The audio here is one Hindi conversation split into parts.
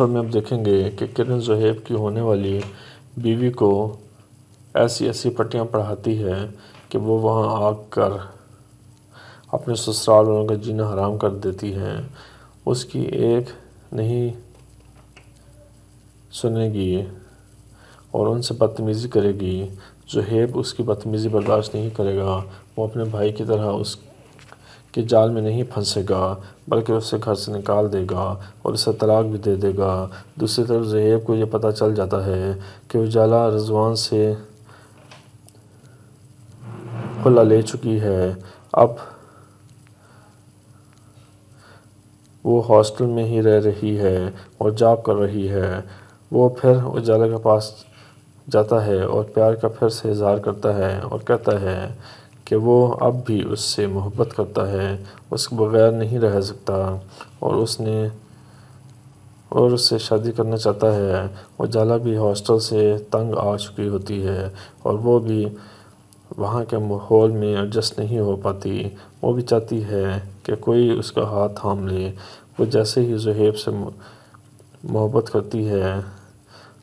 एपिसोड में अब देखेंगे कि किरण जहेब की होने वाली बीवी को ऐसी ऐसी पट्टियाँ पढ़ाती है कि वो वहाँ आकर अपने ससुराल वालों का जीना हराम कर देती है उसकी एक नहीं सुनेगी और उनसे बदतमीज़ी करेगी जहेब उसकी बदतमीज़ी बर्दाश्त नहीं करेगा वो अपने भाई की तरह उस कि जाल में नहीं फंसेगा बल्कि उसे घर से निकाल देगा और उसे तलाक भी दे देगा दूसरी तरफ जहेब को यह पता चल जाता है कि उजाला रजवान से खुला ले चुकी है अब वो हॉस्टल में ही रह रही है और जॉब कर रही है वो फिर उजाला के पास जाता है और प्यार का फिर से इजहार करता है और कहता है कि वो अब भी उससे मोहब्बत करता है उसके बग़ैर नहीं रह सकता और उसने और उससे शादी करना चाहता है जाला भी हॉस्टल से तंग आ चुकी होती है और वो भी वहाँ के माहौल में एडजस्ट नहीं हो पाती वो भी चाहती है कि कोई उसका हाथ थाम ले वो जैसे ही जहेब से मोहब्बत करती है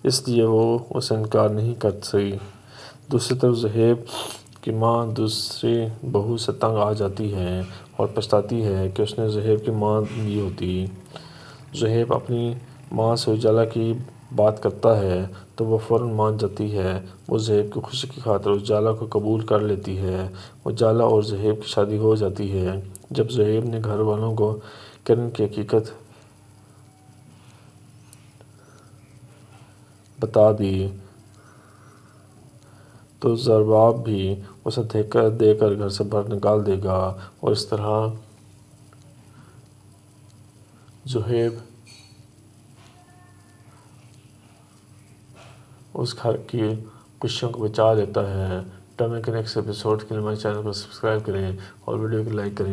इसलिए वो उसे इनकार नहीं कर सकी दूसरी तरफ जहेब कि माँ दूसरी बहू से तंग आ जाती है और पछताती है कि उसने जहेब की माँ ली होती जहेब अपनी माँ से उजाला की बात करता है तो वह फ़ौर मान जाती है वो जहेब की खुशी की खातर उजाला को कबूल कर लेती है उजाला और जहेब की शादी हो जाती है जब जहेब ने घर वालों को किरण की हकीकत बता दी तो जरबाब भी उसे देकर देकर घर से बाहर निकाल देगा और इस तरह जुहेब उस घर की खुशियों को बचा लेता है के नेक्स्ट एपिसोड के लिए हमारे चैनल को सब्सक्राइब करें और वीडियो को लाइक करें